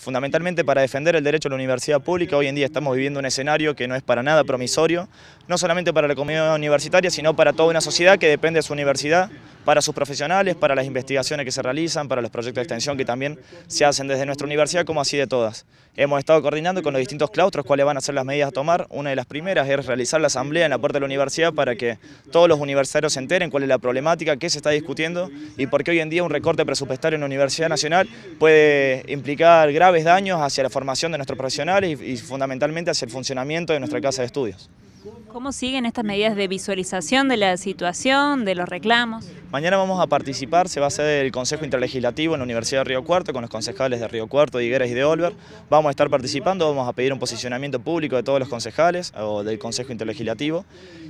fundamentalmente para defender el derecho a la universidad pública. Hoy en día estamos viviendo un escenario que no es para nada promisorio, no solamente para la comunidad universitaria, sino para toda una sociedad que depende de su universidad, para sus profesionales, para las investigaciones que se realizan, para los proyectos de extensión que también se hacen desde nuestra universidad como así de todas. Hemos estado coordinando con los distintos claustros cuáles van a ser las medidas a tomar. Una de las primeras es realizar la asamblea en la puerta de la universidad para que todos los universitarios se enteren cuál es la problemática, qué se está discutiendo y por qué hoy en día un recorte presupuestario en la Universidad Nacional puede implicar graves daños hacia la formación de nuestros profesionales y, y fundamentalmente hacia el funcionamiento de nuestra casa de estudios. ¿Cómo siguen estas medidas de visualización de la situación, de los reclamos? Mañana vamos a participar, se va a hacer el Consejo Interlegislativo en la Universidad de Río Cuarto con los concejales de Río Cuarto, de Higueras y de Olver. Vamos a estar participando, vamos a pedir un posicionamiento público de todos los concejales o del Consejo Interlegislativo.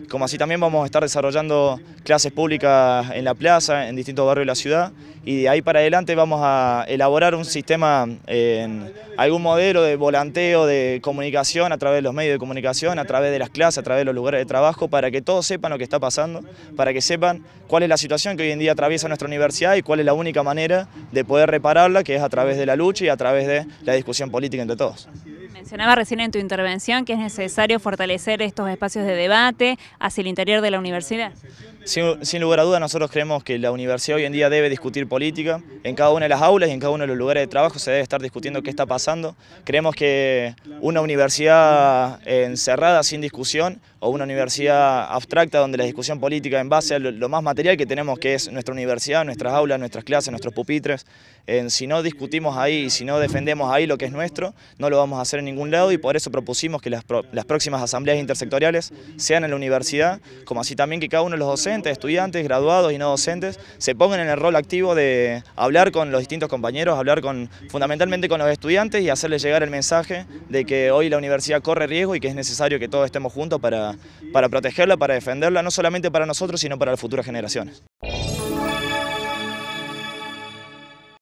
Como así también vamos a estar desarrollando clases públicas en la plaza, en distintos barrios de la ciudad y de ahí para adelante vamos a elaborar un sistema, algún modelo de volanteo, de comunicación a través de los medios de comunicación, a través de las clases, a través de los lugares de trabajo, para que todos sepan lo que está pasando, para que sepan cuál es la situación que hoy en día atraviesa nuestra universidad y cuál es la única manera de poder repararla, que es a través de la lucha y a través de la discusión política entre todos. Mencionaba recién en tu intervención que es necesario fortalecer estos espacios de debate hacia el interior de la universidad. Sin, lugar a duda, nosotros creemos que la universidad hoy en día debe discutir política. En cada una de las aulas y en cada uno de los lugares de trabajo se debe estar discutiendo qué está pasando. Creemos que una universidad eh, encerrada, sin discusión, o una universidad abstracta donde la discusión política en base a lo, más material que tenemos que es nuestra universidad, nuestras aulas, nuestras clases, nuestros pupitres, eh, si no discutimos ahí, y si no defendemos ahí lo que es nuestro, no lo vamos a hacer en ningún lado y por eso propusimos que las, próximas asambleas intersectoriales sean en la universidad, como así también que cada uno de los docentes, estudiantes, graduados y no docentes, se pongan en el rol activo de hablar con los distintos compañeros, hablar con fundamentalmente con los estudiantes y hacerles llegar el mensaje de que hoy la universidad corre riesgo y que es necesario que todos estemos juntos para, para protegerla, para defenderla, no solamente para nosotros, sino para las futuras generaciones.